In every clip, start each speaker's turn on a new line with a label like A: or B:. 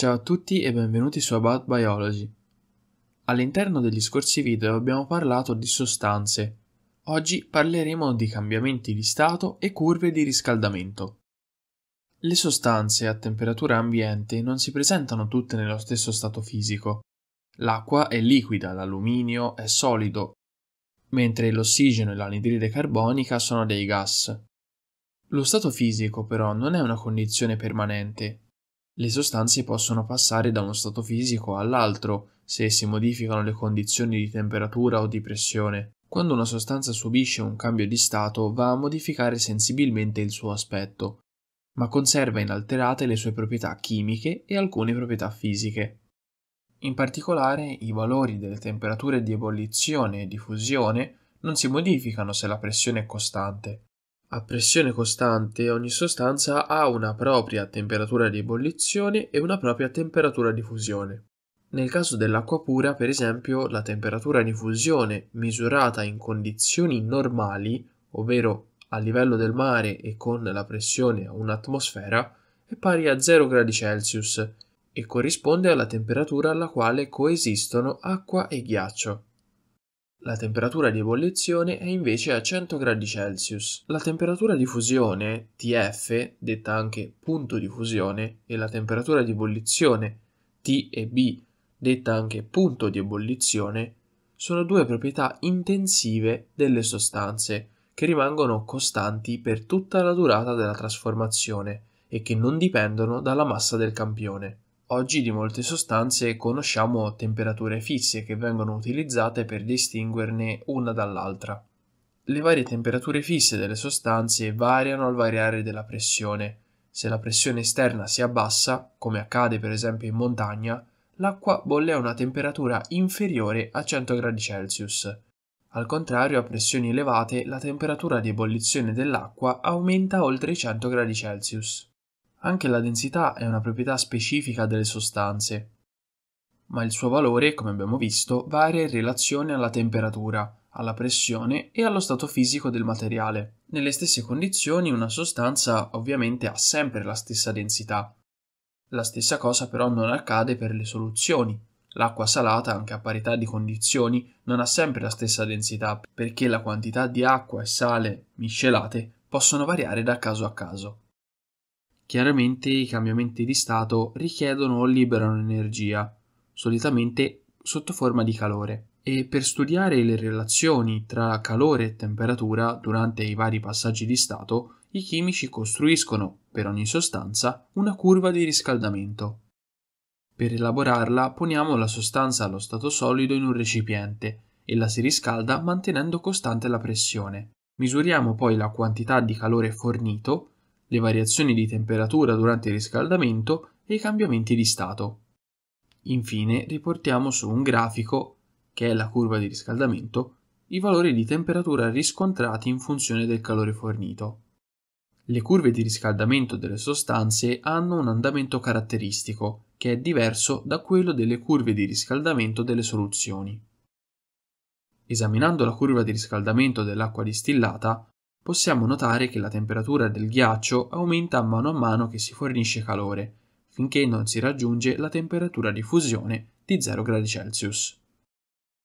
A: Ciao a tutti e benvenuti su About Biology. All'interno degli scorsi video abbiamo parlato di sostanze. Oggi parleremo di cambiamenti di stato e curve di riscaldamento. Le sostanze a temperatura ambiente non si presentano tutte nello stesso stato fisico. L'acqua è liquida, l'alluminio è solido, mentre l'ossigeno e l'anidride carbonica sono dei gas. Lo stato fisico però non è una condizione permanente, le sostanze possono passare da uno stato fisico all'altro se si modificano le condizioni di temperatura o di pressione. Quando una sostanza subisce un cambio di stato va a modificare sensibilmente il suo aspetto, ma conserva inalterate le sue proprietà chimiche e alcune proprietà fisiche. In particolare i valori delle temperature di ebollizione e di fusione non si modificano se la pressione è costante, a pressione costante ogni sostanza ha una propria temperatura di ebollizione e una propria temperatura di fusione. Nel caso dell'acqua pura, per esempio, la temperatura di fusione misurata in condizioni normali, ovvero a livello del mare e con la pressione a un'atmosfera, è pari a 0 gradi e corrisponde alla temperatura alla quale coesistono acqua e ghiaccio. La temperatura di ebollizione è invece a 100 gradi La temperatura di fusione, TF, detta anche punto di fusione, e la temperatura di ebollizione, T e B, detta anche punto di ebollizione, sono due proprietà intensive delle sostanze che rimangono costanti per tutta la durata della trasformazione e che non dipendono dalla massa del campione. Oggi di molte sostanze conosciamo temperature fisse che vengono utilizzate per distinguerne una dall'altra. Le varie temperature fisse delle sostanze variano al variare della pressione. Se la pressione esterna si abbassa, come accade per esempio in montagna, l'acqua bolle a una temperatura inferiore a 100 gradi Al contrario, a pressioni elevate, la temperatura di ebollizione dell'acqua aumenta oltre i 100 gradi anche la densità è una proprietà specifica delle sostanze, ma il suo valore, come abbiamo visto, varia in relazione alla temperatura, alla pressione e allo stato fisico del materiale. Nelle stesse condizioni una sostanza ovviamente ha sempre la stessa densità. La stessa cosa però non accade per le soluzioni. L'acqua salata, anche a parità di condizioni, non ha sempre la stessa densità perché la quantità di acqua e sale miscelate possono variare da caso a caso. Chiaramente i cambiamenti di stato richiedono o liberano energia, solitamente sotto forma di calore, e per studiare le relazioni tra calore e temperatura durante i vari passaggi di stato, i chimici costruiscono, per ogni sostanza, una curva di riscaldamento. Per elaborarla poniamo la sostanza allo stato solido in un recipiente e la si riscalda mantenendo costante la pressione. Misuriamo poi la quantità di calore fornito le variazioni di temperatura durante il riscaldamento e i cambiamenti di stato. Infine riportiamo su un grafico, che è la curva di riscaldamento, i valori di temperatura riscontrati in funzione del calore fornito. Le curve di riscaldamento delle sostanze hanno un andamento caratteristico, che è diverso da quello delle curve di riscaldamento delle soluzioni. Esaminando la curva di riscaldamento dell'acqua distillata, possiamo notare che la temperatura del ghiaccio aumenta mano a mano che si fornisce calore, finché non si raggiunge la temperatura di fusione di 0 °C.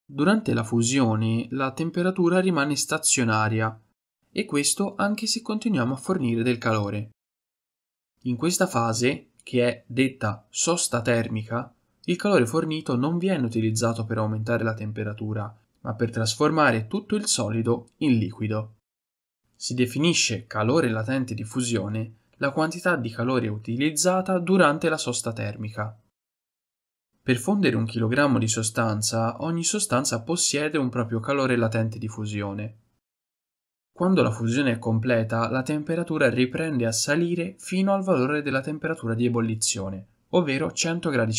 A: Durante la fusione la temperatura rimane stazionaria e questo anche se continuiamo a fornire del calore. In questa fase, che è detta sosta termica, il calore fornito non viene utilizzato per aumentare la temperatura, ma per trasformare tutto il solido in liquido. Si definisce calore latente di fusione la quantità di calore utilizzata durante la sosta termica. Per fondere un chilogrammo di sostanza, ogni sostanza possiede un proprio calore latente di fusione. Quando la fusione è completa, la temperatura riprende a salire fino al valore della temperatura di ebollizione, ovvero 100 gradi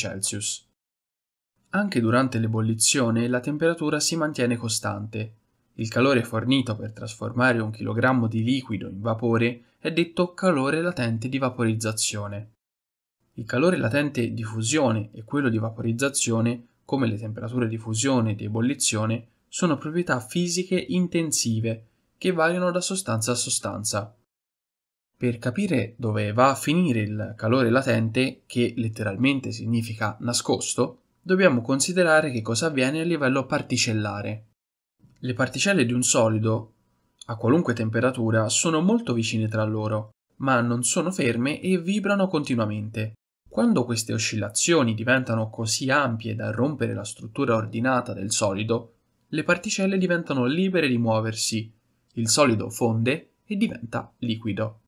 A: Anche durante l'ebollizione la temperatura si mantiene costante, il calore fornito per trasformare un chilogrammo di liquido in vapore è detto calore latente di vaporizzazione. Il calore latente di fusione e quello di vaporizzazione, come le temperature di fusione e di ebollizione, sono proprietà fisiche intensive che variano da sostanza a sostanza. Per capire dove va a finire il calore latente, che letteralmente significa nascosto, dobbiamo considerare che cosa avviene a livello particellare. Le particelle di un solido, a qualunque temperatura, sono molto vicine tra loro, ma non sono ferme e vibrano continuamente. Quando queste oscillazioni diventano così ampie da rompere la struttura ordinata del solido, le particelle diventano libere di muoversi, il solido fonde e diventa liquido.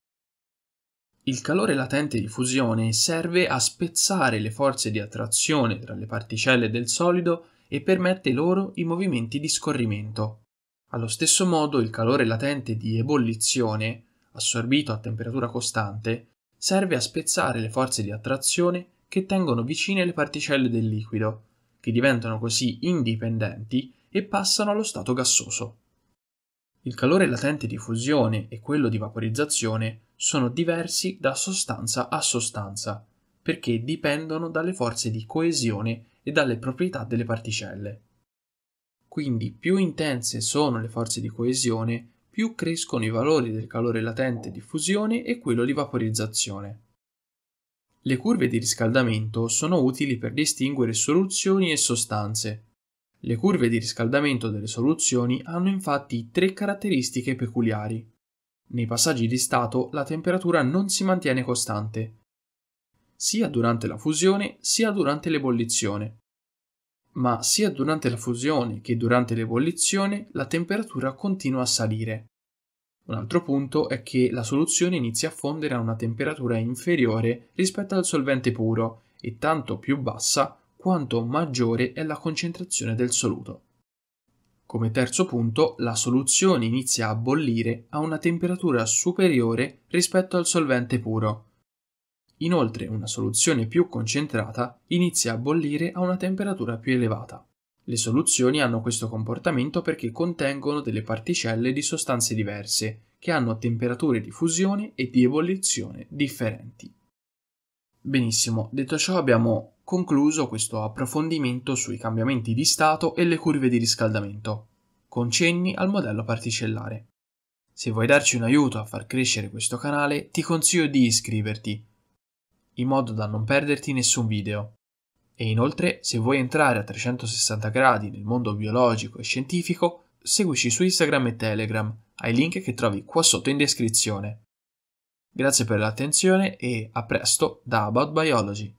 A: Il calore latente di fusione serve a spezzare le forze di attrazione tra le particelle del solido e permette loro i movimenti di scorrimento. Allo stesso modo il calore latente di ebollizione, assorbito a temperatura costante, serve a spezzare le forze di attrazione che tengono vicine le particelle del liquido, che diventano così indipendenti e passano allo stato gassoso. Il calore latente di fusione e quello di vaporizzazione sono diversi da sostanza a sostanza perché dipendono dalle forze di coesione e dalle proprietà delle particelle. Quindi più intense sono le forze di coesione, più crescono i valori del calore latente di fusione e quello di vaporizzazione. Le curve di riscaldamento sono utili per distinguere soluzioni e sostanze. Le curve di riscaldamento delle soluzioni hanno infatti tre caratteristiche peculiari. Nei passaggi di stato la temperatura non si mantiene costante, sia durante la fusione sia durante l'ebollizione. Ma sia durante la fusione che durante l'ebollizione la temperatura continua a salire. Un altro punto è che la soluzione inizia a fondere a una temperatura inferiore rispetto al solvente puro e tanto più bassa quanto maggiore è la concentrazione del soluto. Come terzo punto, la soluzione inizia a bollire a una temperatura superiore rispetto al solvente puro Inoltre una soluzione più concentrata inizia a bollire a una temperatura più elevata. Le soluzioni hanno questo comportamento perché contengono delle particelle di sostanze diverse, che hanno temperature di fusione e di ebollizione differenti. Benissimo, detto ciò abbiamo concluso questo approfondimento sui cambiamenti di stato e le curve di riscaldamento, con cenni al modello particellare. Se vuoi darci un aiuto a far crescere questo canale, ti consiglio di iscriverti in modo da non perderti nessun video. E inoltre, se vuoi entrare a 360 gradi nel mondo biologico e scientifico, seguici su Instagram e Telegram, ai link che trovi qua sotto in descrizione. Grazie per l'attenzione e a presto da About Biology.